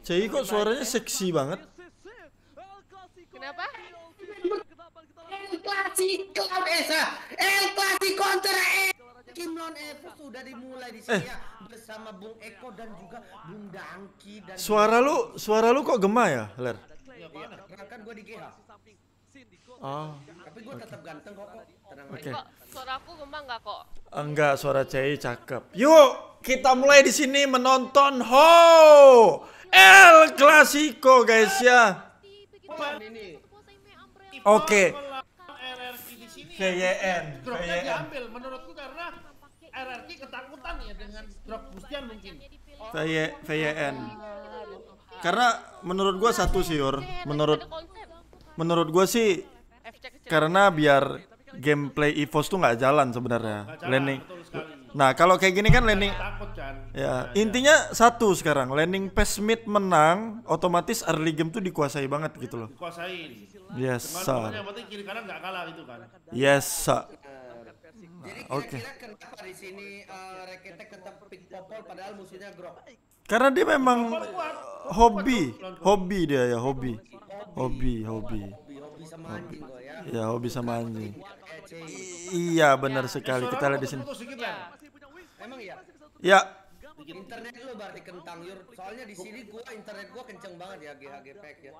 Cei kok suaranya seksi banget. Kenapa? Eh, El Clasico Esa, El Clasico Kim Lon Evo sudah dimulai di sini eh. ya bersama Bung Eko dan juga Bung Dangki dan Suara lu, suara lu kok gema ya, Ler? Ya, kan gua di GH. Oh. Tapi gue tetap ganteng kok, kok. Tenang okay. suara aku memang enggak kok? Enggak, suara Cai cakep. Yuk, kita mulai di sini menonton Ho El Clasico guys ya. Oke. Okay. VYN. Dropnya diambil menurutku karena RRQ ketakutan ya dengan drop Bustian mungkin. VYN. Karena menurut gua satu siur, menurut menurut gue sih karena biar gameplay EVOS tuh nggak jalan sebenarnya landing nah kalau kayak gini kan landing kan? ya intinya satu sekarang landing pass mid menang otomatis early game tuh dikuasai banget gitu loh gitu kan. yes sir yes sir Nah, Jadi hmm. kira-kira okay. kenapa di sini uh, eh, Rekete tetap pick popol padahal musuhnya Grok? Karena dia memang hobi, hobi dia ya hobi, hobi, hobi. Hobi sama anjing ya. Ya hobi sama anjing. Iya benar sekali. Iya, Kita lihat di sini. Emang iya. Ya, gitu. Internet lo berarti kentang yur. Soalnya di sini gua internet gua kenceng banget ya GHG pack e ya.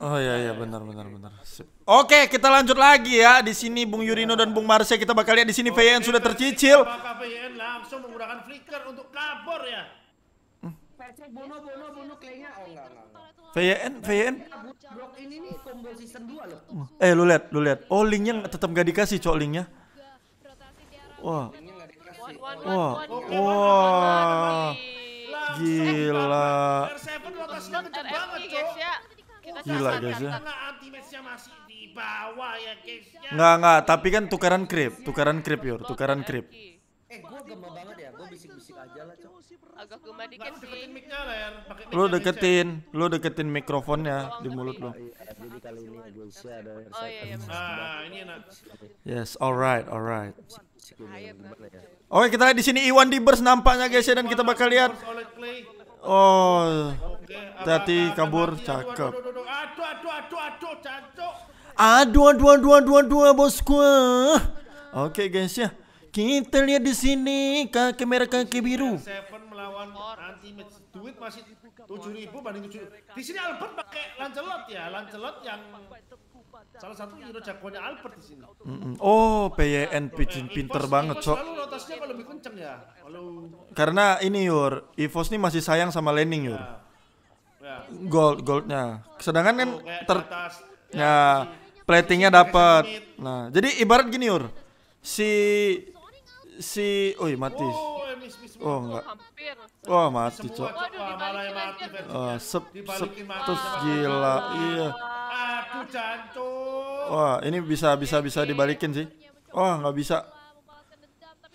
Oh iya iya benar benar benar. Oke, kita lanjut lagi ya. Di sini Bung Yurino dan Bung Marsha kita bakal lihat di sini VN sudah tercicil. VPN langsung menggunakan flicker untuk kabur ya. Bono Bono Bono oh enggak enggak. VN VN. Iya, hmm. Eh lu lihat, lu lihat. Oh, linknya tetap gak dikasih cok linknya. Wah. Wow. Wah, wah. Gila. Gila, guys ya. Nggak, ya, ya. nggak, tapi kan tukaran krip, tukaran krip, Yor, tukaran krip. Eh, banget ya, bisik aja lah, Cok. Agak Deketin mic Lu deketin, lu deketin mikrofonnya di mulut lu. Oh, iya, iya, Jadi kali ini ada Oh iya, iya. Ah, ini enak. Yes, alright, alright. Oke, kita lihat di sini Iwan Dibers nampaknya guys ya dan kita bakal lihat. Oh. Tati kabur cakep. Aduh aduh aduh aduh aduh bosku. Oke guys ya. Kita lihat di sini kaki merah kaki biru. Seven melawan anti duit masih tujuh banding tujuh. Di sini Albert pakai Lancelot ya, Lancelot yang Salah satu judo jagoannya Albert di sini. Mm-mm. Oh, PYN Pigeon pinter banget, Cok. Selalu kalau lebih kenceng ya. Kalau Karena ini Yur, Evos nih masih sayang sama Lening Yur. Ya. ya. Gold goldnya. Sedangkan kan oh, ter atas, ya, ya platingnya dapat. Nah, jadi ibarat gini Yur. Si si oi mati. oh, oh enggak. Wah mati cok. Wah sep sep terus gila iya. Aduh Wah ini bisa bisa bisa dibalikin sih. Wah nggak bisa.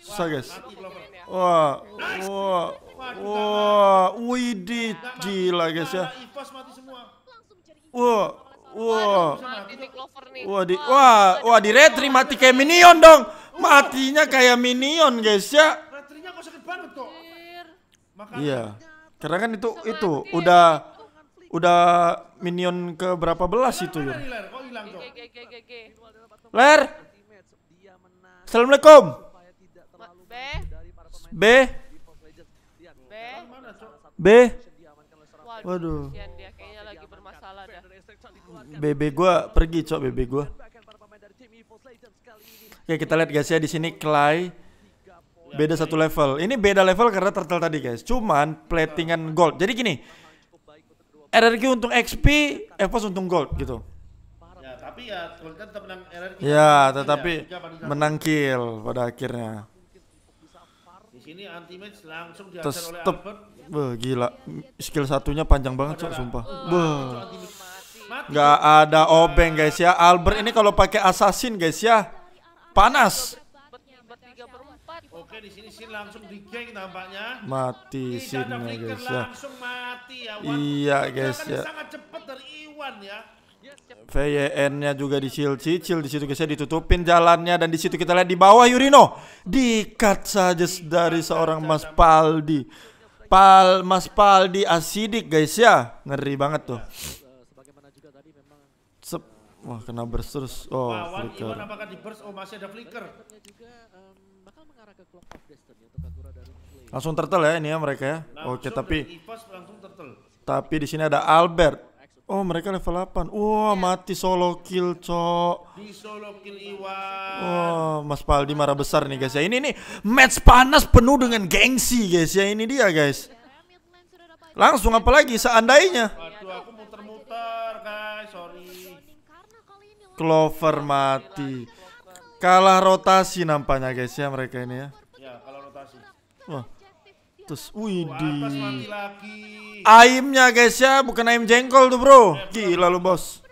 Susah guys. Wah wah wah widi gila guys ya. Wah wah wah di wah wah di retri mati kayak minion dong. Matinya kayak minion guys ya. Retrinya kok sakit banget tuh. Makanan. Iya. Karena kan itu itu udah udah minion ke berapa belas itu ya. Ler. Assalamualaikum. B. B. B. Waduh. BB gua pergi, cok BB gua. Oke, kita lihat guys ya di sini Clay beda satu level. Ini beda level karena turtle tadi guys. Cuman platingan gold. Jadi gini, RRQ untung XP, EVOS untung gold gitu. Ya, tapi ya kan tetap menang RRQ. Ya, tetapi ya, menang kill pada akhirnya. Di sini anti match langsung dihajar oleh Albert. Beuh, gila. Skill satunya panjang banget, Cok, sumpah. Beuh. Gak ada obeng guys ya. Albert ini kalau pakai assassin guys ya. Panas sampai di sini sih langsung digeng tampaknya. Mati sini guys ya. Langsung ya. Iya guys ya. Sangat ya. VYN-nya juga dicil cicil di situ guys ya ditutupin jalannya dan di situ kita lihat di bawah Yurino dikat saja dari seorang Mas Paldi. Pal Mas Paldi asidik guys ya. Ngeri banget tuh. Wah kena burst terus. Oh, Lawan flicker. Iwan apakah di burst? Oh masih ada flicker ke Clock of Destiny Kagura dari Play. Langsung turtle ya ini ya mereka ya. Oke, Oke, tapi langsung turtle. Tapi di sini ada Albert. Oh, mereka level 8. Wah, wow, mati solo kill, Cok. Di solo kill Iwan. Wah, wow, Mas Paldi marah besar nih, guys. Ya, ini nih match panas penuh dengan gengsi, guys. Ya, ini dia, guys. Langsung apalagi seandainya. Aduh, aku muter-muter, guys. Sorry. Clover mati. Kalah rotasi nampaknya guys ya mereka ini ya. Ya, kalah rotasi. Wah. Terus wih di. Aimnya guys ya, bukan aim jengkol tuh, Bro. Ya, Gila lu, Bos.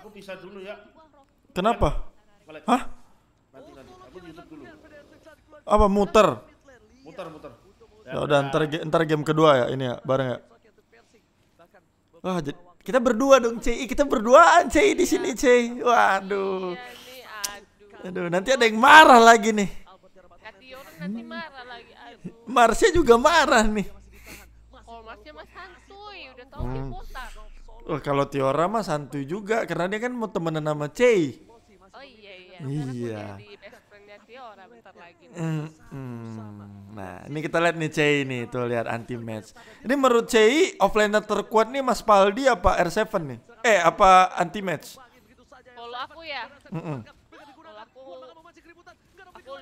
Aku bisa dulu ya. Kenapa? Hah? Nanti nanti aku YouTube dulu. Apa muter? Muter, muter. Ya, ya udah ntar, ntar game kedua ya ini ya, bareng ya. Wah, kita berdua dong, Ci. Kita berduaan, Ci, di sini, Ci. Waduh. Aduh, nanti ada yang marah lagi nih. nanti Marsnya juga marah nih. Kalau oh, santuy, hmm. Oh, kalau Tiora mah santuy juga karena dia kan mau temenan sama Cey. Oh iya iya. iya. Hmm, hmm. Nah, ini kita lihat nih Cey ini, tuh lihat anti match. Ini menurut Cey offline terkuat nih Mas Paldi apa R7 nih? Eh, apa anti match? Kalau aku ya. Mm -mm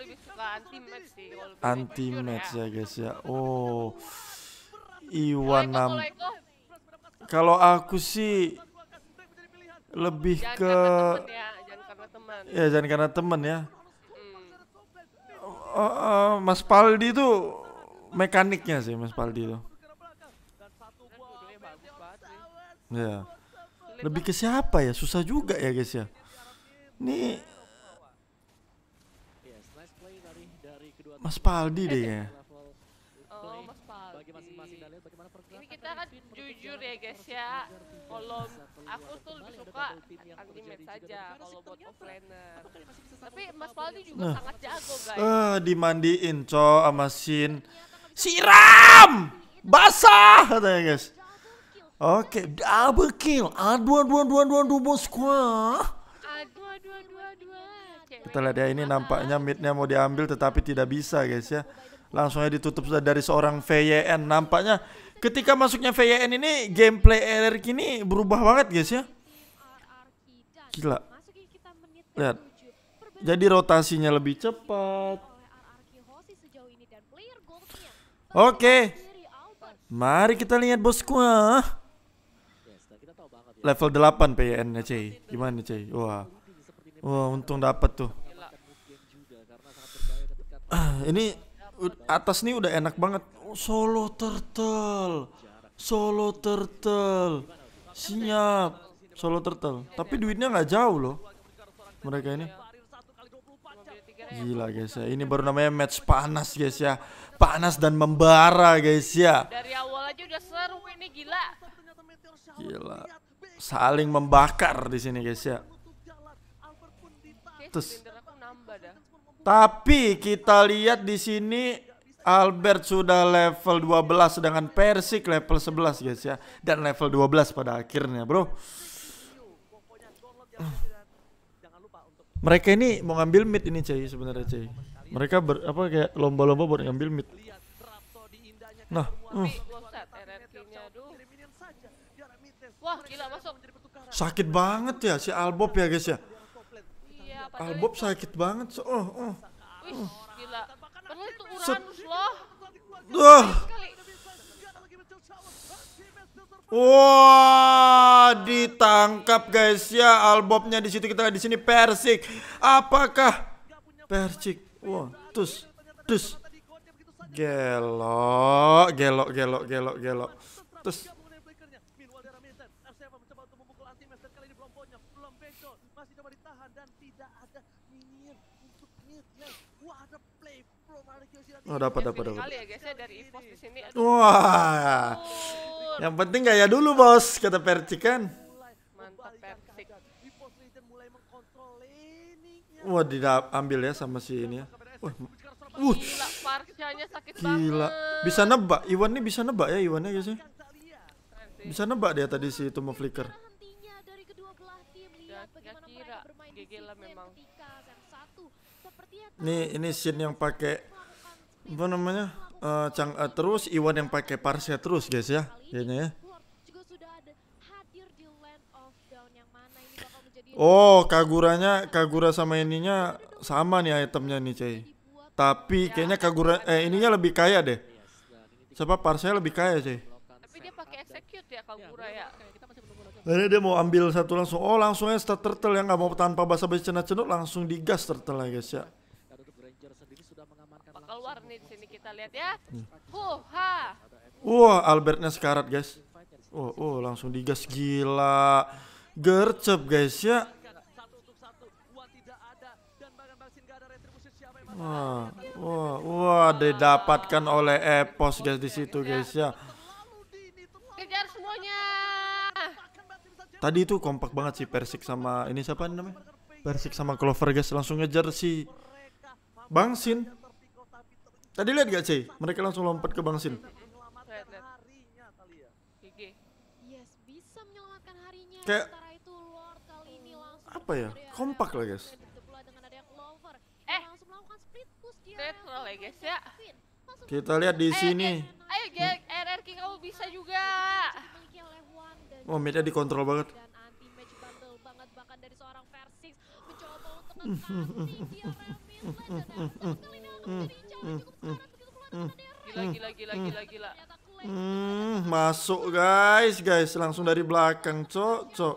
lebih anti match sih anti match ya. ya guys ya oh Iwan kalau aku sih lebih ke ya, jangan karena teman ya, ya. Hmm. Oh, oh, Mas Paldi itu mekaniknya sih Mas Paldi itu kan ya lebih ke siapa ya susah juga ya guys ya ini Mas Paldi deh ya. Oh, Mas Paldi. Ini kita kan jujur ya guys ya. Kalau aku tuh lebih suka ultimate saja kalau buat offlaner. Tapi Mas Paldi juga nah. sangat jago guys. Eh, uh, dimandiin co sama Sin. Siram! Basah katanya guys. Oke, okay. double kill. Aduh, aduh, aduh, aduh, aduh, bosku. Ah. Aduh, aduh, aduh, aduh. Kita lihat ya ini nampaknya midnya mau diambil tetapi tidak bisa guys ya. Langsungnya ditutup sudah dari seorang VYN. Nampaknya ketika masuknya VYN ini gameplay error ini berubah banget guys ya. Gila. Lihat. Jadi rotasinya lebih cepat. Oke. Mari kita lihat bosku. Ah. Level 8 VYN nya Cuy. Gimana, Cuy? Wah. Wah, wow, untung dapat tuh. ini atas nih udah enak banget. Oh, solo turtle. Solo turtle. Siap. Solo turtle. Tapi duitnya nggak jauh loh. Mereka ini. Gila guys ya. Ini baru namanya match panas guys ya. Panas dan membara guys ya. Dari awal aja udah seru ini gila. Gila. Saling membakar di sini guys ya. Juventus. Tapi kita lihat di sini Albert sudah level 12 dengan Persik level 11 guys ya dan level 12 pada akhirnya, Bro. Mereka ini mau ngambil mid ini cuy sebenarnya cuy. Mereka ber, apa kayak lomba-lomba buat ngambil mid. Nah, uh. Wah, gila masuk. Sakit banget ya si Albop ya guys ya. Albob ah, sakit banget. So, oh, oh. oh. Wih, oh. gila. Perlu itu Uranus loh. Duh. Wah, ditangkap guys ya albobnya di situ kita di sini Persik. Apakah Persik? Wah, tus, tus. Gelok, gelok, gelok, gelok, gelok. Tus. Oh, dapat dapat dapat. Ya, ya, Wah. Yang penting gaya dulu, Bos, kata Percik kan. Mantap Percik. Wah, diambil ya sama si ini ya. Wah. Gila, Bisa nebak. Iwan nih bisa nebak ya Iwannya guys ya. Bisa nebak dia tadi si itu mau flicker. Nih ini scene yang pakai apa namanya uh, cang uh, terus Iwan yang pakai parsia terus guys ya kayaknya ya Oh, Kaguranya, Kagura sama ininya sama nih itemnya nih, cuy. Tapi kayaknya Kagura eh ininya lebih kaya deh. Siapa Parsia lebih kaya, cuy. Tapi dia pakai execute ya Kagura ya. Ini dia mau ambil satu langsung. Oh, langsungnya starter turtle yang nggak mau tanpa basa-basi cenut-cenut langsung digas turtle ya, guys ya keluar nih di sini kita lihat ya. Hmm. Huh, ha. Wah, Albertnya sekarat, guys. Oh oh, langsung digas gila. Gercep, guys ya. Wah, wah, wah, didapatkan oleh Epos guys di situ guys ya. Kejar semuanya. Tadi itu kompak banget sih Persik sama ini siapa namanya? Persik sama Clover guys langsung ngejar si Bangsin. Tadi lihat gak sih? Mereka langsung lompat ke bangsin. Sin. Kayak apa ya? Kompak lah, guys. Eh, guys ya. Kita lihat di sini. Ayo, eh, eh, eh, RRQ kamu bisa juga. Oh, media dikontrol banget. banget dari seorang Hmm, hmm, hmm, hmm, hmm, gila, gila, hmm. gila, gila, Hmm, masuk guys, guys, langsung dari belakang, cok, iya, cok.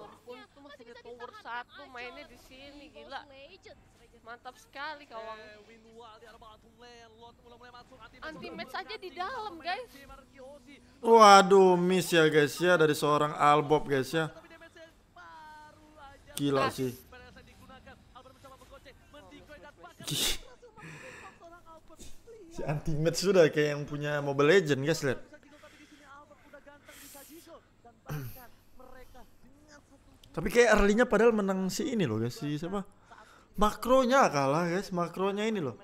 masih tower satu, mainnya di sini, gila. Mantap sekali kawan. Anti match aja di dalam, guys. Waduh, miss ya guys ya dari seorang Albob guys ya. Gila sih si anti match sudah kayak yang punya Mobile Legend guys lihat tapi kayak early-nya padahal menang si ini loh guys si siapa makronya kalah guys makronya ini loh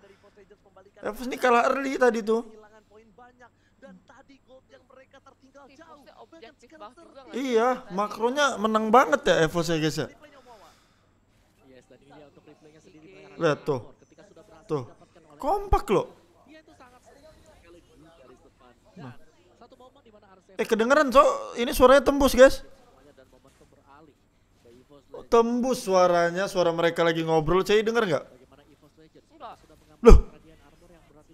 Evos ini kalah early tadi tuh Iya, makronya menang banget ya Evos ya guys ya. Lihat tuh. Tuh. Kompak loh. Eh kedengeran so ini suaranya tembus guys. Oh, tembus suaranya suara mereka lagi ngobrol. cey denger gak? Loh.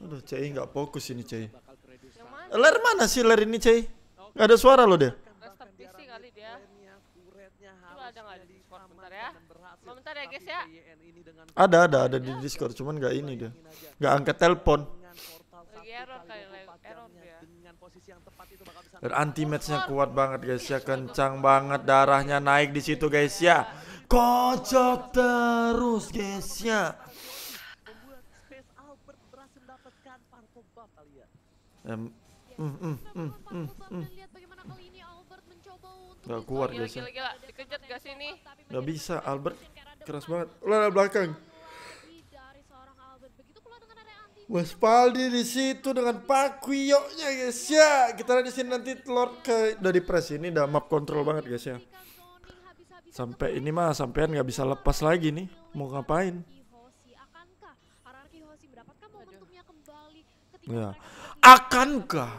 Aduh Cai gak fokus ini cey Ler mana sih ler ini cey Gak ada suara loh dia. Ya? Ya, ya. Ada ada ada di Discord cuman gak ini dia. Gak angkat telepon error kali error dia. Ya. posisi yang tepat itu bakal bisa anti matchnya kuat banget guys ya, iya, kencang banget darahnya naik di situ guys ya. Kocok terus guys ya. Mm, mm, mm, gak kuat guys ya. Gila, gila. gak Gak bisa Albert. Keras banget. Lah belakang. Mas Paldi di situ dengan Pak Kuyoknya guys ya. Kita di sini nanti telur ke dari pres ini udah map kontrol banget guys ya. Sampai ini mah sampean nggak bisa lepas lagi nih. Mau ngapain? Ya. Akankah?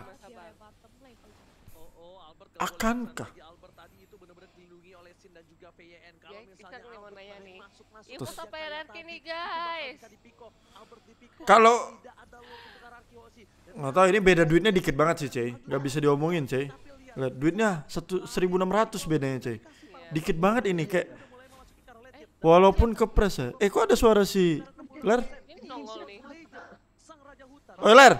Akankah? dan juga PYN kalau ya, misalnya kita Masuk, masuk, Ibu sampai hierarki nih guys. Kalau nggak tau ini beda duitnya dikit banget sih Cey, nggak bisa diomongin Cey. Lihat duitnya satu seribu enam ratus bedanya Cey, iya. dikit banget ini kayak ya. eh, walaupun kepres ya. Eh kok ada suara si Ler? Oh Ler?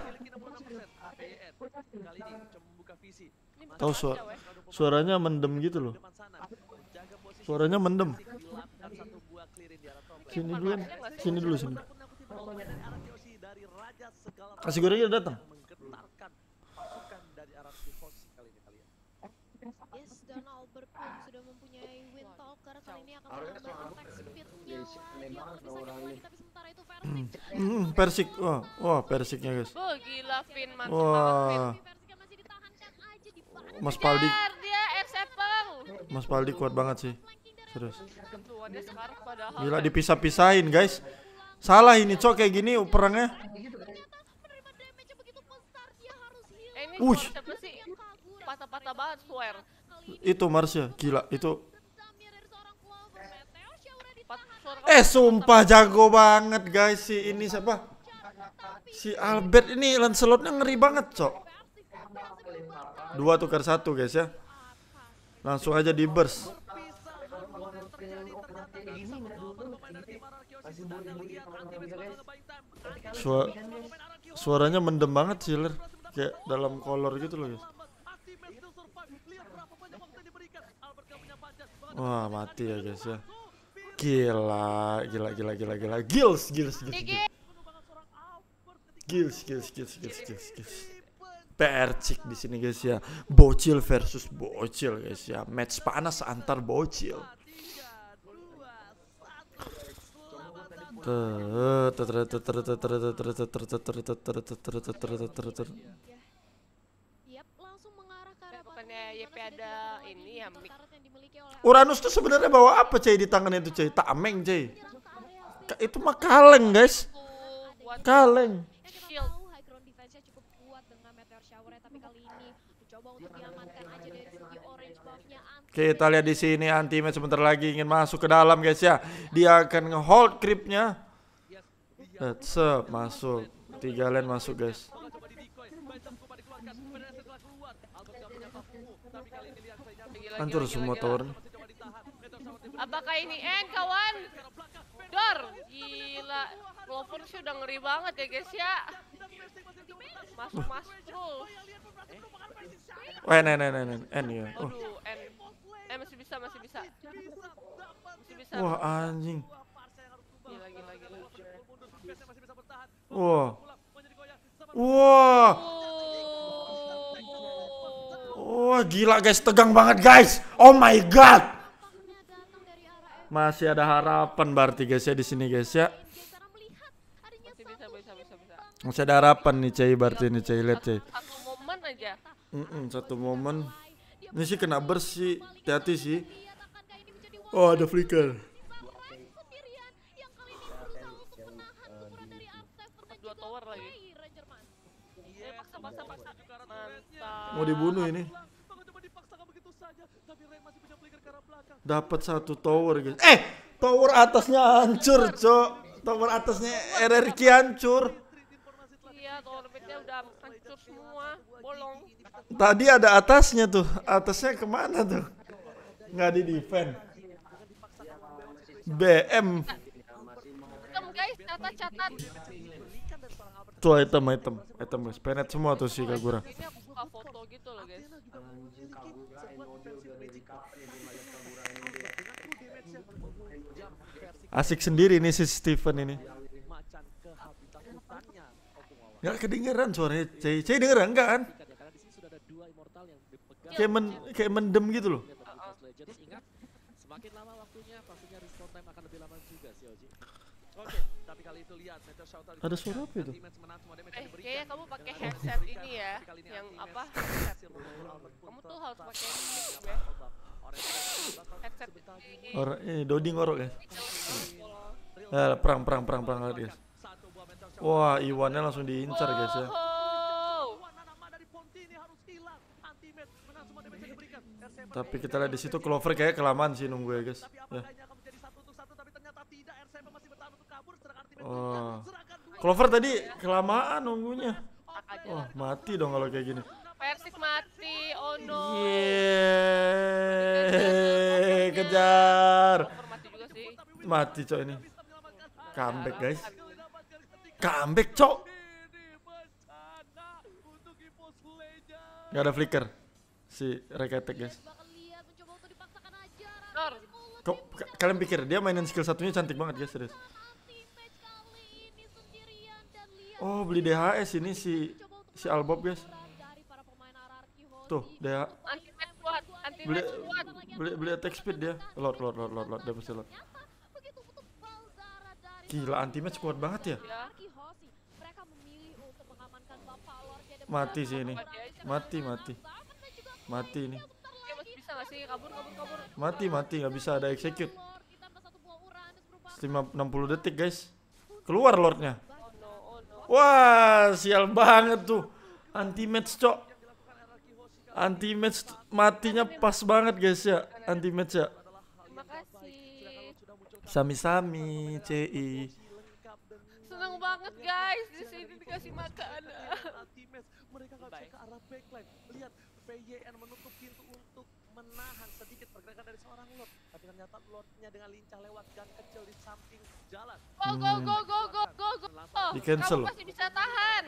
Tahu suara suaranya mendem gitu loh. Suaranya mendem. Sini dulu. Sini dulu sini. Kasih gorengnya udah datang. Persik hmm. Hmm, Persik, wah, wah Persiknya guys Oh Mas Paldi Mas Paldi kuat banget sih Terus. Gila dipisah-pisahin, guys. Salah ini, cok kayak gini perangnya. Wush. Itu Mars ya Itu Marsha, gila itu. Eh, sumpah jago banget, guys. Si ini siapa? Si Albert ini Lancelotnya ngeri banget, cok. Dua tukar satu, guys ya. Langsung aja di burst. Suara suaranya mendem banget sih ler kayak dalam kolor gitu loh guys wah mati ya guys ya gila gila gila gila gila gils gils gils gils gils gils gils gils gils percik di sini guys ya bocil versus bocil guys ya match panas antar bocil Uranus tuh sebenarnya bawa apa cuy di tangan itu cuy? Tameng cuy. Itu mah kaleng guys. Kaleng. Shield. Kita lihat di sini Antime sebentar lagi ingin masuk ke dalam guys ya. Dia akan ngehold creepnya. That's up, uh, masuk. Tiga lane masuk guys. Hancur semua tower. Apakah ini N, eh, kawan? Dor, gila. Walaupun sih udah ngeri banget ya guys ya. Masuk-masuk terus. Eh, nen, nen, nen, end ya. Oh. Aduh, end. Eh masih bisa, masih bisa. Masih bisa. Wah, anjing. Wah. Wah. Wah, gila guys, tegang banget guys. Oh my god. Masih ada harapan berarti guys ya di sini guys ya. Masih ada harapan nih Cai berarti nih Cai lihat Cai. Satu momen aja. Mm satu momen. Ini sih kena bersih, hati-hati sih. Oh, ada flicker. Mau dibunuh ini. Dapat satu tower, guys. Eh, tower atasnya hancur, Cok. Tower atasnya RRQ hancur. Tadi ada atasnya tuh, atasnya kemana tuh? Nggak di defend. BM. Item Tuh item, item, item guys. Penet semua tuh si Kagura. Gitu Asik sendiri nih si Steven ini. Enggak kedengeran suaranya C. C dengeran enggak kan? Kayak men kayak mendem gitu loh. Semakin lama waktunya pastinya respon time akan lebih lama juga sih Oji. Oke, tapi kali itu lihat meter shout out. Ada suara apa itu? Eh, kayaknya kamu pakai headset ini ya, yang apa? kamu tuh harus pakai headset. Orang eh Dodi ngorok ya. Eh, perang perang perang perang lagi. Wah, Iwannya langsung diincar guys ya. Tapi kita lihat di situ Clover kayak kelamaan sih nunggu ya guys. Ya. Oh. Clover tadi kelamaan nunggunya. Wah, mati dong kalau kayak gini. Persik mati. Oh no. Yeah. Kejar. Mati cok ini. Comeback guys kambek cok. Gak ada flicker si Reketek, guys. Kok kalian pikir dia mainin skill satunya cantik banget, guys, serius. Oh, beli DHS ini si si Albob, guys. Tuh, dia beli beli beli attack speed dia. Lord, lord, lord, lord, lord, dia pasti lord. Gila anti match kuat banget ya. Mati sih ini. Mati, mati. Mati ini. Mati, mati. nggak bisa ada execute. 60 detik guys. Keluar lordnya. Wah, sial banget tuh. Anti-match, cok. Anti-match matinya pas banget guys ya. Anti-match ya. Sami-sami, CI. Seneng banget guys di sini dikasih makanan mereka nggak cek ke arah backline. Lihat, VYN menutup pintu untuk menahan sedikit pergerakan dari seorang Lord. Tapi ternyata Lordnya dengan lincah lewat gun kecil di samping jalan. Go, go, go, go, go, go, go. Oh, di cancel. Kamu masih bisa tahan.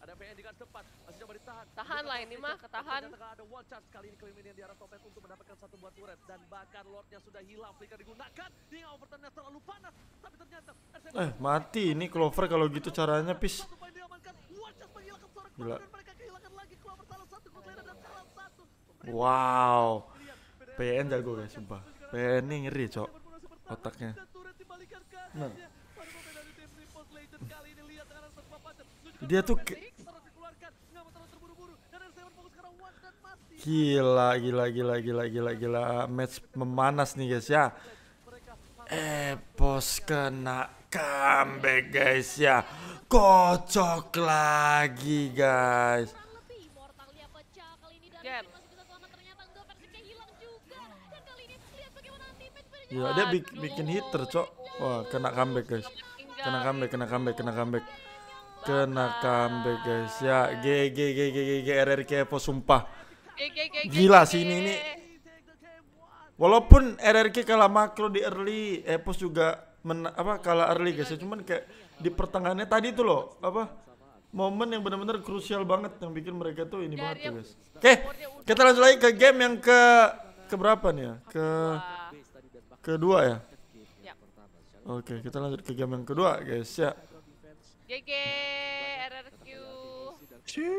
Ada VYN di depan, masih coba ditahan. Tahan lah ini mah, ketahan. Ada wall charge kali ini klaim ini yang diarah Topet untuk mendapatkan satu buat turret. Dan bahkan Lordnya sudah hilang, flicker digunakan. Dia overturnnya terlalu panas, tapi ternyata... Eh, mati ini Clover kalau gitu caranya, Pis. Gila. Wow. PN jago guys, sumpah. PN ini ngeri, cok. Otaknya. Nah. Dia tuh Gila, gila, gila, gila, gila, gila. Match memanas nih guys ya. Epos kena comeback guys ya Kocok lagi guys Ya dia bik bikin hitter cok Wah kena comeback guys Kena comeback kena comeback kena comeback Kena comeback guys ya GG GG GG RRQ Epos sumpah Gila sih ini ini Walaupun RRQ kalah makro di early, Epos juga men, apa kalah early guys ya. Cuman kayak di pertengahannya tadi tuh loh apa momen yang benar-benar krusial banget yang bikin mereka tuh ini banget guys. Oke, kita lanjut lagi ke game yang ke ke berapa nih ya? Ke kedua ya. ya. Oke, kita lanjut ke game yang kedua guys ya. GG RRQ.